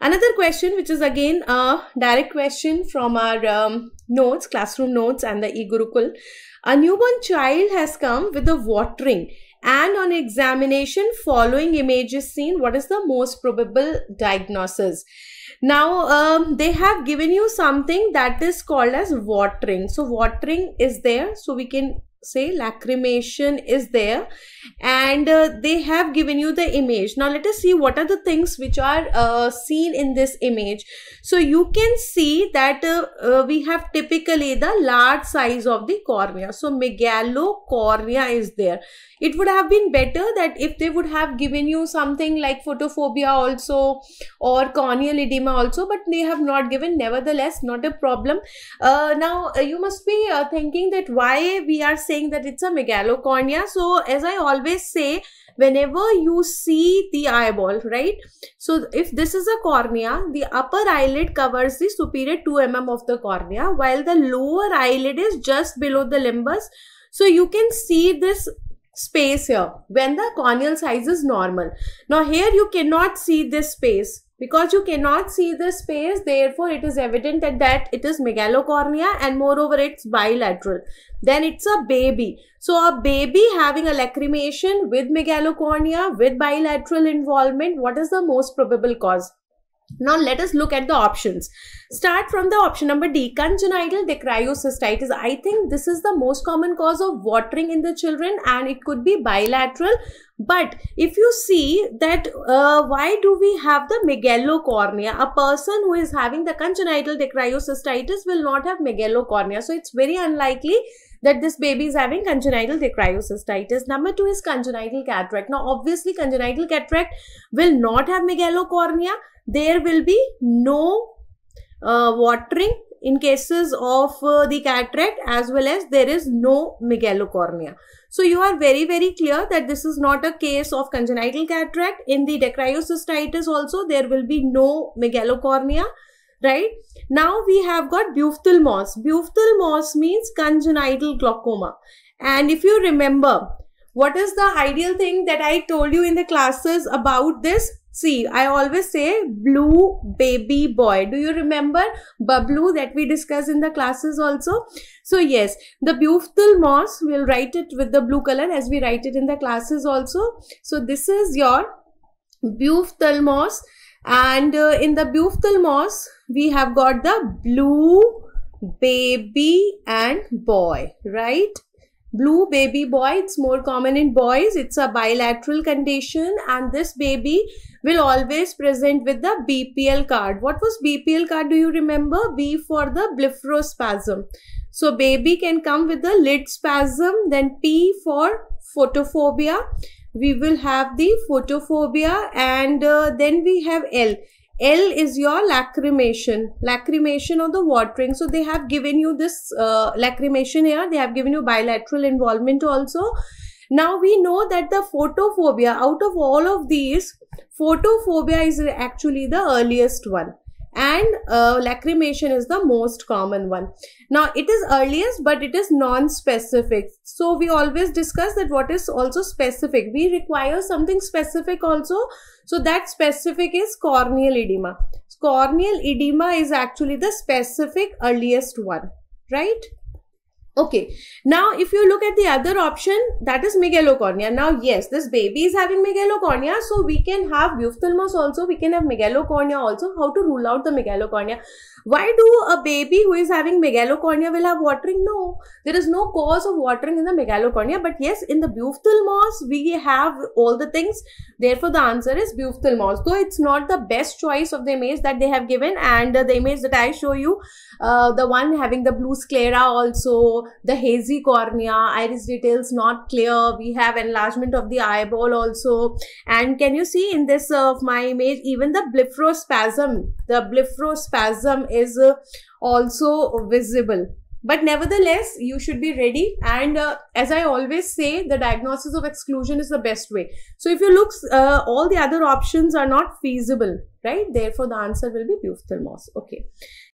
Another question, which is again a direct question from our um, notes, classroom notes and the e-gurukul. A newborn child has come with a watering and on examination following images seen, what is the most probable diagnosis? Now, um, they have given you something that is called as watering. So, watering is there. So, we can say lacrimation is there and uh, they have given you the image now let us see what are the things which are uh, seen in this image so you can see that uh, uh, we have typically the large size of the cornea so megalocornea is there it would have been better that if they would have given you something like photophobia also or corneal edema also but they have not given nevertheless not a problem uh, now uh, you must be thinking that why we are saying that it's a megalocornea. So as I always say, whenever you see the eyeball, right? So if this is a cornea, the upper eyelid covers the superior 2 mm of the cornea while the lower eyelid is just below the limbus. So you can see this space here when the corneal size is normal. Now here you cannot see this space because you cannot see the space, therefore it is evident that, that it is megalocornea and moreover it's bilateral. Then it's a baby. So a baby having a lacrimation with megalocornea, with bilateral involvement, what is the most probable cause? Now let us look at the options. Start from the option number D, congenital decryocystitis. I think this is the most common cause of watering in the children and it could be bilateral. But if you see that uh, why do we have the megalocornea? A person who is having the congenital decryocystitis will not have megalocornea. So it's very unlikely that this baby is having congenital decryocystitis. Number two is congenital cataract. Now, obviously, congenital cataract will not have megalocornea. There will be no uh, watering in cases of uh, the cataract as well as there is no megalocornea. So you are very very clear that this is not a case of congenital cataract. In the decryocystitis also there will be no megalocornea right? Now we have got buftal moss. Buftal moss means congenital glaucoma. And if you remember, what is the ideal thing that I told you in the classes about this? See, I always say blue baby boy. Do you remember Bablu that we discussed in the classes also? So yes, the buftal moss, we'll write it with the blue color as we write it in the classes also. So this is your buftal moss and uh, in the buphthal moss, we have got the blue baby and boy, right? Blue baby boy, it's more common in boys. It's a bilateral condition and this baby will always present with the BPL card. What was BPL card? Do you remember? B for the blepharospasm. So baby can come with the lid spasm, then P for photophobia we will have the photophobia and uh, then we have L. L is your lacrimation, lacrimation or the watering. So they have given you this uh, lacrimation here. They have given you bilateral involvement also. Now we know that the photophobia, out of all of these, photophobia is actually the earliest one and uh, lacrimation is the most common one. Now it is earliest but it is non-specific. So we always discuss that what is also specific. We require something specific also. So that specific is corneal edema. Corneal edema is actually the specific earliest one, right? Okay, now if you look at the other option, that is megalocornea. Now, yes, this baby is having megalocornea, so we can have euphthalmos also, we can have megalocornea also. How to rule out the megalocornea? Why do a baby who is having megalocornea will have watering? No, there is no cause of watering in the megalocornea, but yes, in the buphtalmos, we have all the things. Therefore, the answer is buphtalmos. Though it's not the best choice of the image that they have given, and the image that I show you, uh, the one having the blue sclera also the hazy cornea, iris details not clear. We have enlargement of the eyeball also. And can you see in this uh, of uh, my image, even the blepharospasm, the blepharospasm is uh, also visible. But nevertheless, you should be ready. And uh, as I always say, the diagnosis of exclusion is the best way. So if you look, uh, all the other options are not feasible, right? Therefore, the answer will be buphtalmos. Okay.